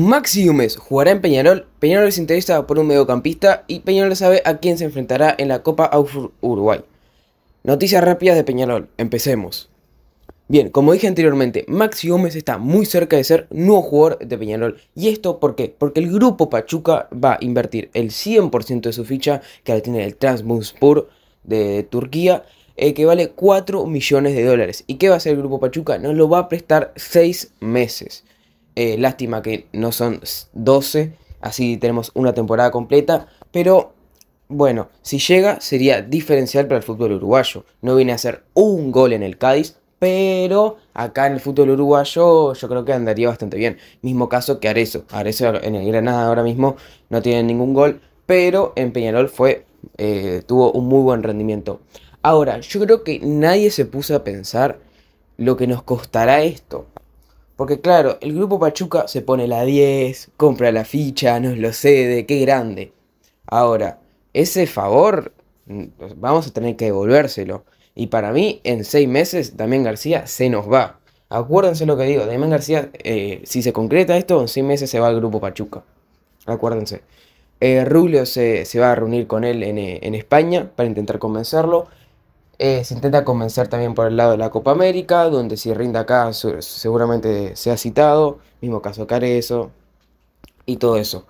Maxi Gómez jugará en Peñarol, Peñarol es entrevistado por un mediocampista y Peñarol sabe a quién se enfrentará en la Copa Uruguay. Noticias rápidas de Peñarol, empecemos. Bien, como dije anteriormente, Maxi Gómez está muy cerca de ser nuevo jugador de Peñarol. ¿Y esto por qué? Porque el grupo Pachuca va a invertir el 100% de su ficha, que la tiene el Transmuspor de Turquía, eh, que vale 4 millones de dólares. ¿Y qué va a hacer el grupo Pachuca? Nos lo va a prestar 6 meses. Eh, lástima que no son 12, así tenemos una temporada completa, pero bueno, si llega sería diferencial para el fútbol uruguayo. No viene a hacer un gol en el Cádiz, pero acá en el fútbol uruguayo yo creo que andaría bastante bien. Mismo caso que Arezo. Arezo en el Granada ahora mismo no tiene ningún gol, pero en Peñarol fue, eh, tuvo un muy buen rendimiento. Ahora, yo creo que nadie se puso a pensar lo que nos costará esto. Porque claro, el grupo Pachuca se pone la 10, compra la ficha, nos lo cede, qué grande. Ahora, ese favor mm, vamos a tener que devolvérselo. Y para mí, en seis meses, Damián García se nos va. Acuérdense lo que digo, Damián García, eh, si se concreta esto, en seis meses se va al grupo Pachuca. Acuérdense. Eh, Rubio se, va a reunir con él en eh, España para intentar convencerlo. Eh, se intenta convencer también por el lado de la Copa América, donde si rinda acá seguramente sea citado, mismo caso Careso y todo eso.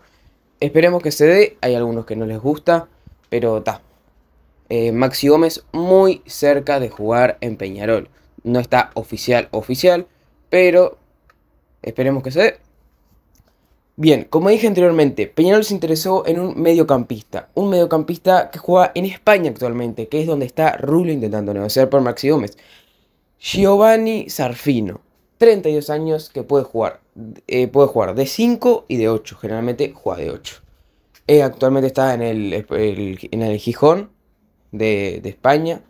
Esperemos que se dé, hay algunos que no les gusta, pero está. Eh, Maxi Gómez muy cerca de jugar en Peñarol. No está oficial, oficial, pero esperemos que se dé. Bien, como dije anteriormente, Peñarol se interesó en un mediocampista, un mediocampista que juega en España actualmente, que es donde está Rulio intentando negociar por Maxi Gómez. Giovanni Sarfino, 32 años que puede jugar, eh, puede jugar de 5 y de 8, generalmente juega de 8. Eh, actualmente está en el, en el Gijón de, España.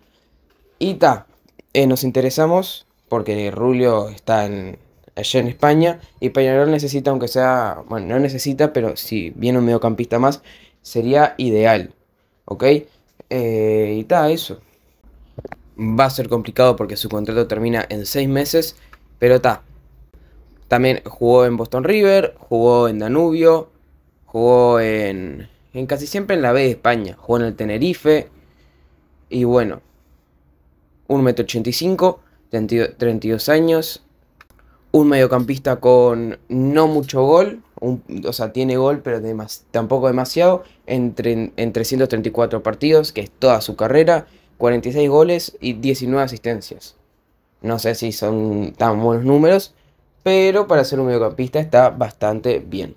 Y ta, eh, nos interesamos porque Rulio está en, allá en España. Y Peñarol necesita, aunque sea, bueno, no necesita, pero si viene un mediocampista más, sería ideal. ¿Ok? Eh, y está, eso. Va a ser complicado porque su contrato termina en seis meses, pero está También jugó en Boston River, jugó en Danubio, jugó en, en casi siempre en la B de España, jugó en el Tenerife. Y bueno, 1,85m, 32 años, un mediocampista con no mucho gol, o sea, tiene gol, pero tampoco demasiado, entre, en 334 partidos, que es toda su carrera, 46 goles y 19 asistencias. No sé si son tan buenos números, pero para ser un mediocampista está bastante bien.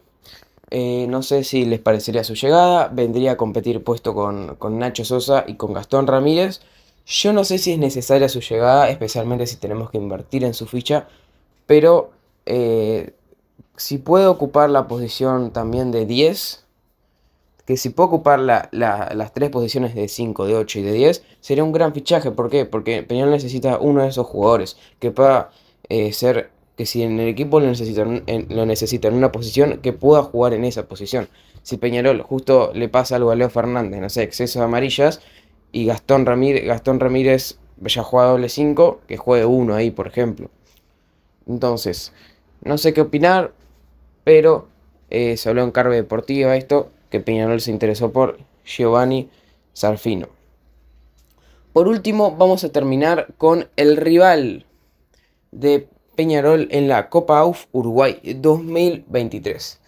Eh, no sé si les parecería su llegada, vendría a competir puesto con, con Nacho Sosa y con Gastón Ramírez. Yo no sé si es necesaria su llegada, especialmente si tenemos que invertir en su ficha, pero eh, si puede ocupar la posición también de 10, que si puede ocupar las tres posiciones de 5, de 8 y de 10, sería un gran fichaje. ¿Por qué? Porque Peñarol necesita uno de esos jugadores que pueda eh, ser, que si en el equipo lo necesita en, lo una posición, que pueda jugar en esa posición. Si Peñarol justo le pasa algo a Leo Fernández, no sé, exceso de amarillas, y Gastón Ramírez, Gastón Ramírez ya juega doble 5, que juegue uno ahí, por ejemplo. Entonces, no sé qué opinar, pero eh, se habló en carga deportiva esto, que Peñarol se interesó por Giovanni Sarfino. Por último, vamos a terminar con el rival de Peñarol en la Copa AUF Uruguay 2023.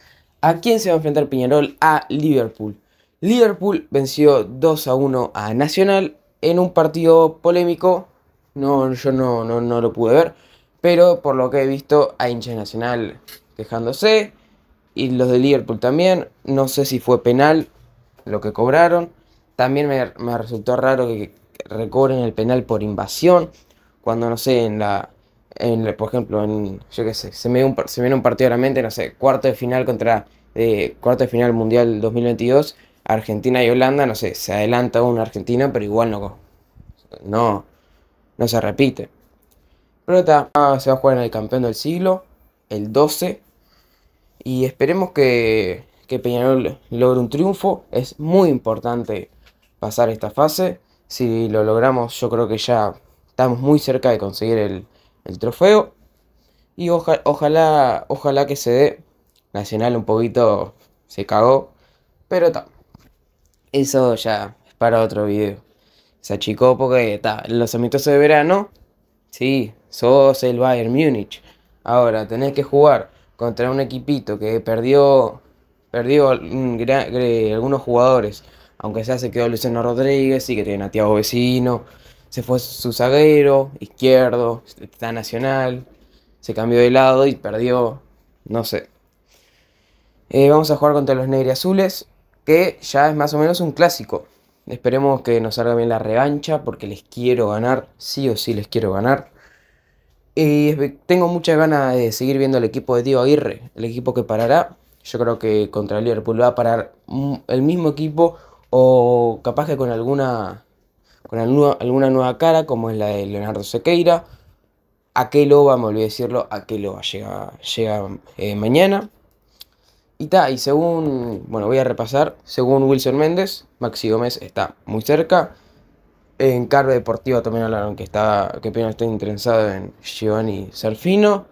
¿A quién se va a enfrentar Peñarol? A Liverpool. Liverpool venció 2 a 1 a Nacional en un partido polémico. No, yo no, no, no lo pude ver pero por lo que he visto, hay hinchas Nacional dejándose Y los de Liverpool también. No sé si fue penal lo que cobraron. También me, resultó raro que recobren el penal por invasión. Cuando, no sé, en la, por ejemplo, en, yo qué sé, se me, un, se me viene un partido a la mente, no sé, cuarto de final contra, eh, cuarto de final mundial 2022, Argentina y Holanda, no sé, se adelanta un argentino, pero igual no, no, no se repite. Pero está, se va a jugar en el campeón del siglo, el 12. Y esperemos que, que Peñarol logre un triunfo. Es muy importante pasar esta fase. Si lo logramos, yo creo que ya estamos muy cerca de conseguir el, trofeo. Y ojalá, ojalá que se dé. Nacional un poquito se cagó. Pero está. Eso ya es para otro video. Se achicó porque está. Los amistosos de verano. Sí, sos el Bayern Múnich. Ahora, tenés que jugar contra un equipito que perdió, perdió mm, algunos jugadores, aunque sea se quedó Luciano Rodríguez, y que tiene a Tiago Vecino, se fue su zaguero, izquierdo, está Nacional, se cambió de lado y perdió, no sé. Eh, vamos a jugar contra los negriazules, que ya es más o menos un clásico. Esperemos que nos salga bien la revancha, porque les quiero ganar, sí o sí les quiero ganar. Y tengo muchas ganas de seguir viendo el equipo de Diego Aguirre, el equipo que parará. Yo creo que contra el Liverpool va a parar el mismo equipo o capaz que con alguna, alguna nueva cara como es la de Leonardo Sequeira. Aqueloba, me olvidé decirlo, Aqueloba llega, llega eh, mañana. Y ta, y según, bueno, voy a repasar, según Wilson Méndez, Maxi Gómez está muy cerca. En Carve Deportiva también hablaron que, está, que Peñarol está interesado en Giovanni Serfino.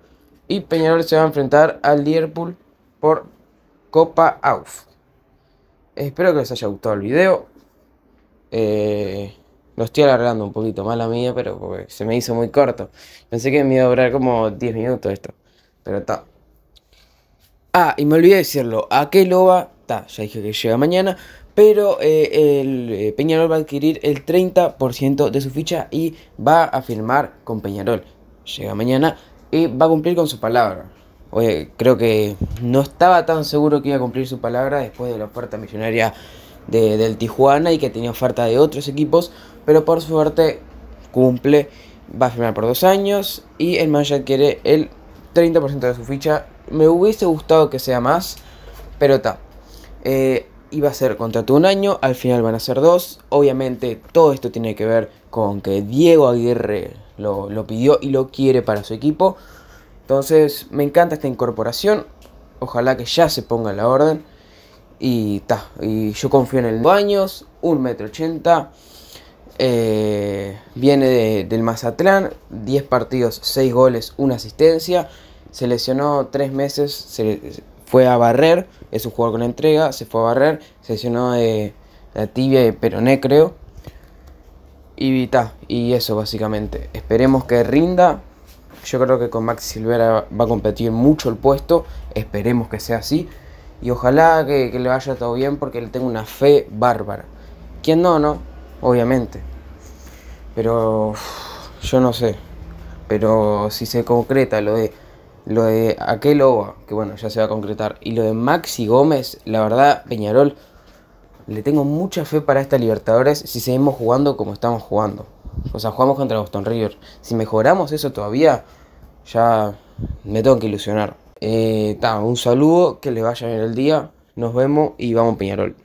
Y Peñarol se va a enfrentar al Liverpool por Copa AUF. Espero que les haya gustado el video. Eh, lo estoy alargando un poquito, más la mía, pero se me hizo muy corto. Pensé que me iba a durar como 10 minutos esto. Pero está. Ah, y me olvidé de decirlo. A qué loba. Está, ya dije que llega mañana pero eh, el eh, Peñarol va a adquirir el 30% de su ficha y va a firmar con Peñarol. Llega mañana y va a cumplir con su palabra. Oye, creo que no estaba tan seguro que iba a cumplir su palabra después de la oferta misionaria del Tijuana y que tenía oferta de otros equipos, pero por suerte cumple, va a firmar por dos años y el Mancha adquiere el 30% de su ficha. Me hubiese gustado que sea más, pero está. Eh, iba a ser contrato un año, al final van a ser dos. Obviamente todo esto tiene que ver con que Diego Aguirre lo, pidió y lo quiere para su equipo. Entonces me encanta esta incorporación. Ojalá que ya se ponga la orden. Y, ta, y yo confío en el Baños, 1,80m. Eh, viene del Mazatlán, 10 partidos, 6 goles, 1 asistencia. Se lesionó 3 meses, fue a barrer, es un jugador con entrega, se fue a barrer, se lesionó de la tibia de peroné creo. Y ta, y eso básicamente. Esperemos que rinda. Yo creo que con Maxi Silvera va a competir mucho el puesto. Esperemos que sea así. Y ojalá que, le vaya todo bien porque le tengo una fe bárbara. ¿Quién no, no? Obviamente. Pero yo no sé. Pero si se concreta lo de lo de aquel Ova, que bueno, ya se va a concretar. Y lo de Maxi Gómez, la verdad, Peñarol, le tengo mucha fe para esta Libertadores si seguimos jugando como estamos jugando. O sea, jugamos contra Boston River. Si mejoramos eso todavía, ya me tengo que ilusionar. Eh, un saludo, que les vaya bien el día. Nos vemos y vamos Peñarol.